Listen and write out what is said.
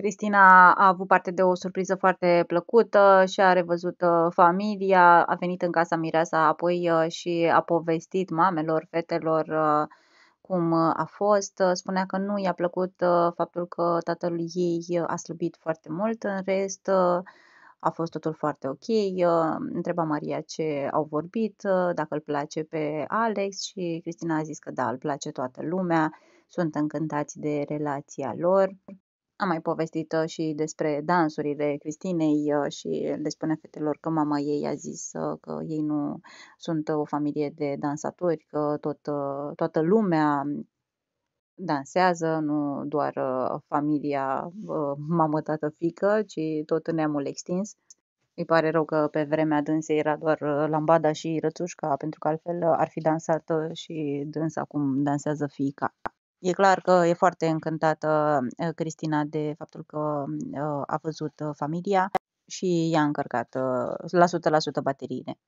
Cristina a avut parte de o surpriză foarte plăcută și a revăzut uh, familia, a venit în casa Mireasa apoi uh, și a povestit mamelor, fetelor uh, cum a fost. Spunea că nu i-a plăcut faptul că tatăl ei a slăbit foarte mult, în rest a fost totul foarte ok. Întreba Maria ce au vorbit, dacă îl place pe Alex și Cristina a zis că da, îl place toată lumea, sunt încântați de relația lor. Am mai povestit și despre dansurile Cristinei uh, și le spunea fetelor că mama ei a zis uh, că ei nu sunt o familie de dansatori, că tot, uh, toată lumea dansează, nu doar familia mamă, tată, fică, ci tot neamul extins. Îi pare rău că pe vremea dânsei era doar lambada și rățușca, pentru că altfel ar fi dansat și dânsa cum dansează fiica. E clar că e foarte încântată ă, Cristina de faptul că ă, a văzut ă, familia și i-a încărcat la 100% bateriile.